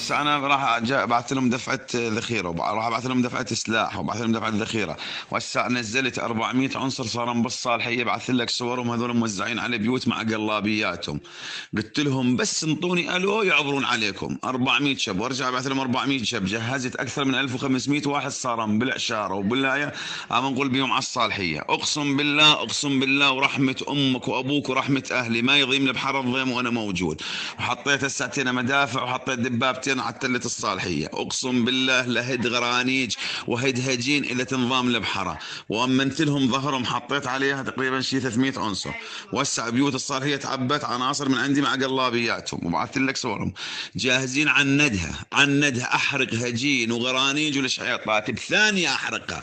بس انا راح ابعث لهم دفعه ذخيره وراح ابعث لهم دفعه سلاح وابعث لهم دفعه ذخيره وهسه نزلت 400 عنصر صار بالصالحيه صالحيه بعث لك صورهم هذول موزعين على بيوت مع قلابياتهم قلت لهم بس انطوني الو يعبرون عليكم 400 شب وارجع ابعث لهم 400 شب جهزت اكثر من 1500 واحد صار بالعشاره وبالله عم نقول بيهم على الصالحيه اقسم بالله اقسم بالله ورحمه امك وابوك ورحمه اهلي ما يضيم لي بحر الضيم وانا موجود وحطيت هسه مدافع وحطيت دبابتي سنتين على التلة الصالحية أقسم بالله لهد غرانيج وهد هجين إلى تنظام البحرة وممثلهم ظهرهم حطيت عليها تقريبا شي 300 عنصر وسع بيوت الصالحية تعبت عناصر من عندي مع قلابياتهم وبعثت لك صورهم جاهزين عندها عندها أحرق هجين وغرانيج والشحيطات بثانية أحرقها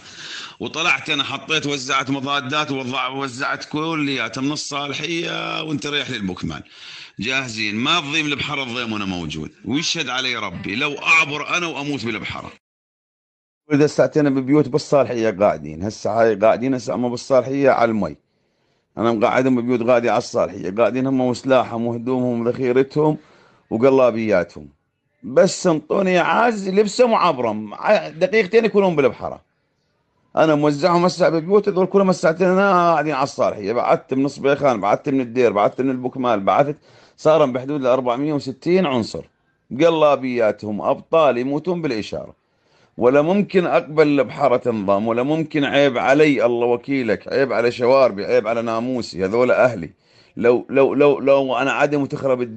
وطلعت انا حطيت وزعت مضادات ووزعت كلياتها من الصالحيه وانت ريح للبكمان جاهزين ما تضيم البحر الضيم وانا موجود ويشهد علي ربي لو اعبر انا واموت بالبحر اذا ساعتين ببيوت بالصالحيه قاعدين هسه هاي قاعدين هسه اما بالصالحيه على المي انا مقعدهم ببيوت قاعدين على الصالحيه قاعدين هم وسلاحهم وهدومهم وذخيرتهم وقلابياتهم بس انطوني عاز لبسهم وعبرهم دقيقتين يكونون بالبحره انا موزعهم هسه بالبيوت هذول كلهم الساعتين انا قاعدين على الصالحيه بعثت من صبيخان بعثت من الدير بعثت من البكمال بعثت صار بحدود ال 460 عنصر قلابياتهم ابطال يموتون بالاشاره ولا ممكن اقبل بحاره تنضم ولا ممكن عيب علي الله وكيلك عيب على شواربي عيب على ناموسي هذول اهلي لو لو لو لو انا عادي متخرب الدين